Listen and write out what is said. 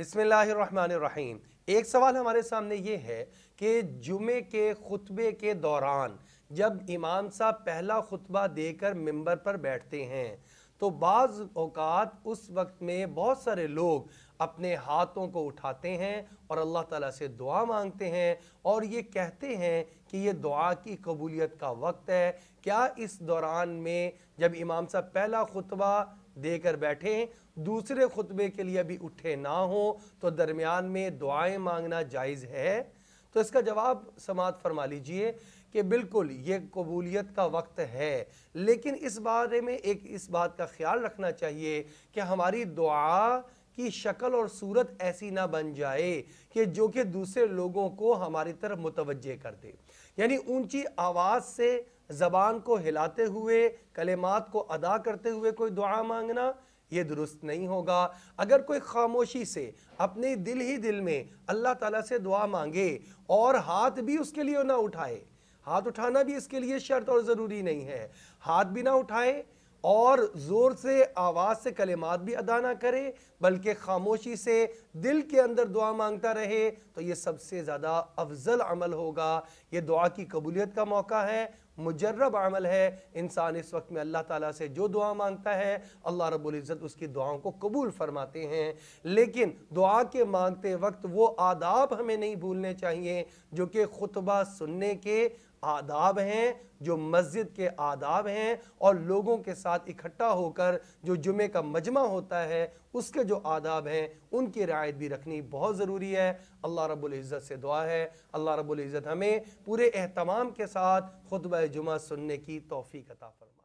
बिसमीम एक सवाल हमारे सामने ये है कि जुमे के खुतबे के दौरान जब इमाम साहब पहला खुतबा देकर मंबर पर बैठते हैं तो बाज़ अवकात उस वक्त में बहुत सारे लोग अपने हाथों को उठाते हैं और अल्लाह ताला से दुआ मांगते हैं और ये कहते हैं कि ये दुआ की कबूलियत का वक्त है क्या इस दौरान में जब इमाम साहब पहला खुतबा देकर बैठे दूसरे खुतबे के लिए भी उठे ना हो तो दरमियान में दुआएं मांगना जायज़ है तो इसका जवाब समात फरमा लीजिए कि बिल्कुल ये कबूलियत का वक्त है लेकिन इस बारे में एक इस बात का ख्याल रखना चाहिए कि हमारी दुआ की शक्ल और सूरत ऐसी ना बन जाए कि जो कि दूसरे लोगों को हमारी तरफ मुतवजह कर दे यानी ऊंची आवाज़ से ज़बान को हिलाते हुए कलेमात को अदा करते हुए कोई दुआ मांगना ये दुरुस्त नहीं होगा अगर कोई खामोशी से अपने दिल ही दिल में अल्लाह ताला से दुआ मांगे और हाथ भी उसके लिए ना उठाए हाथ उठाना भी इसके लिए शर्त और ज़रूरी नहीं है हाथ भी ना उठाए और ज़ोर से आवाज़ से कलेमात भी अदा ना करे बल्कि खामोशी से दिल के अंदर दुआ मांगता रहे तो ये सबसे ज़्यादा अफजल अमल होगा ये दुआ की कबूलियत का मौका है मुजर्रब अमल है इंसान इस वक्त में अल्लाह ताला से जो दुआ मांगता है अल्लाह रब्ज़त उसकी दुआओं को कबूल फरमाते हैं लेकिन दुआ के मांगते वक्त वो आदाब हमें नहीं भूलने चाहिए जो कि खुतबा सुनने के आदाब हैं जो मस्जिद के आदाब हैं और लोगों के साथ इकट्ठा होकर जो जुमे का मजमा होता है उसके जो आदाब हैं उनकी रियायत भी रखनी बहुत ज़रूरी है अल्लाह रब्ज़त से दुआ है अल्लाह रब्ज़त हमें पूरे अहतमाम के साथ खुतब जुमा सुनने की तोफ़ी कता फरमा